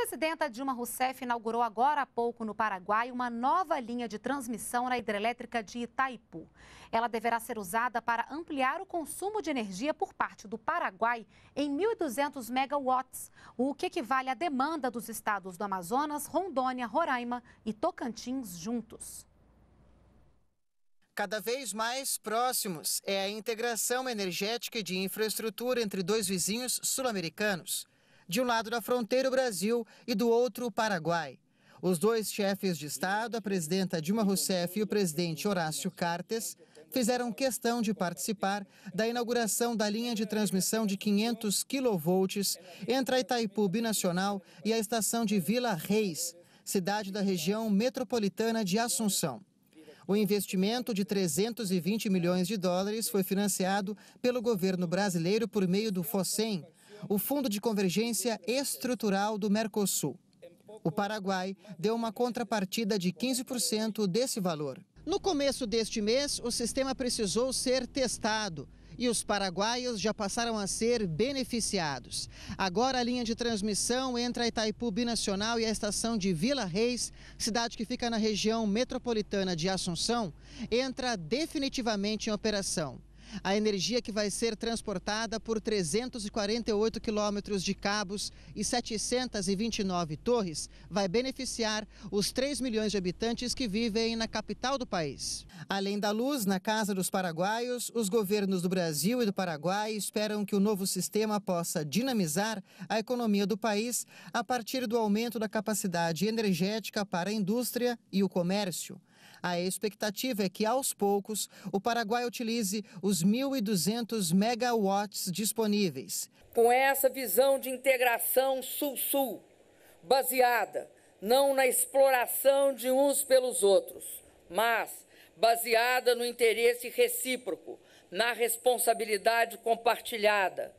presidenta Dilma Rousseff inaugurou agora há pouco no Paraguai uma nova linha de transmissão na hidrelétrica de Itaipu. Ela deverá ser usada para ampliar o consumo de energia por parte do Paraguai em 1.200 megawatts, o que equivale à demanda dos estados do Amazonas, Rondônia, Roraima e Tocantins juntos. Cada vez mais próximos é a integração energética e de infraestrutura entre dois vizinhos sul-americanos. De um lado da fronteira, o Brasil, e do outro, o Paraguai. Os dois chefes de Estado, a presidenta Dilma Rousseff e o presidente Horácio Cartes, fizeram questão de participar da inauguração da linha de transmissão de 500 kV entre a Itaipu Binacional e a estação de Vila Reis, cidade da região metropolitana de Assunção. O investimento de 320 milhões de dólares foi financiado pelo governo brasileiro por meio do FOSEM, o Fundo de Convergência Estrutural do Mercosul. O Paraguai deu uma contrapartida de 15% desse valor. No começo deste mês, o sistema precisou ser testado e os paraguaios já passaram a ser beneficiados. Agora a linha de transmissão entre a Itaipu Binacional e a estação de Vila Reis, cidade que fica na região metropolitana de Assunção, entra definitivamente em operação a energia que vai ser transportada por 348 quilômetros de cabos e 729 torres vai beneficiar os 3 milhões de habitantes que vivem na capital do país. Além da luz, na Casa dos Paraguaios, os governos do Brasil e do Paraguai esperam que o novo sistema possa dinamizar a economia do país a partir do aumento da capacidade energética para a indústria e o comércio. A expectativa é que, aos poucos, o Paraguai utilize os 1.200 megawatts disponíveis. Com essa visão de integração sul-sul, baseada não na exploração de uns pelos outros, mas baseada no interesse recíproco, na responsabilidade compartilhada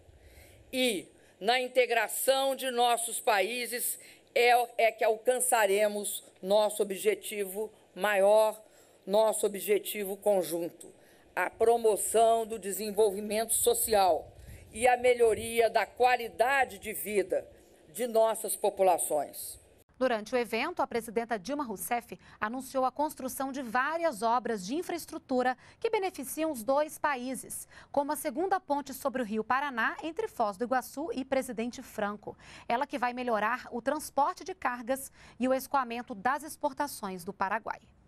e na integração de nossos países é, é que alcançaremos nosso objetivo maior, nosso objetivo conjunto: a promoção do desenvolvimento social e a melhoria da qualidade de vida de nossas populações. Durante o evento, a presidenta Dilma Rousseff anunciou a construção de várias obras de infraestrutura que beneficiam os dois países, como a segunda ponte sobre o Rio Paraná entre Foz do Iguaçu e Presidente Franco. Ela que vai melhorar o transporte de cargas e o escoamento das exportações do Paraguai.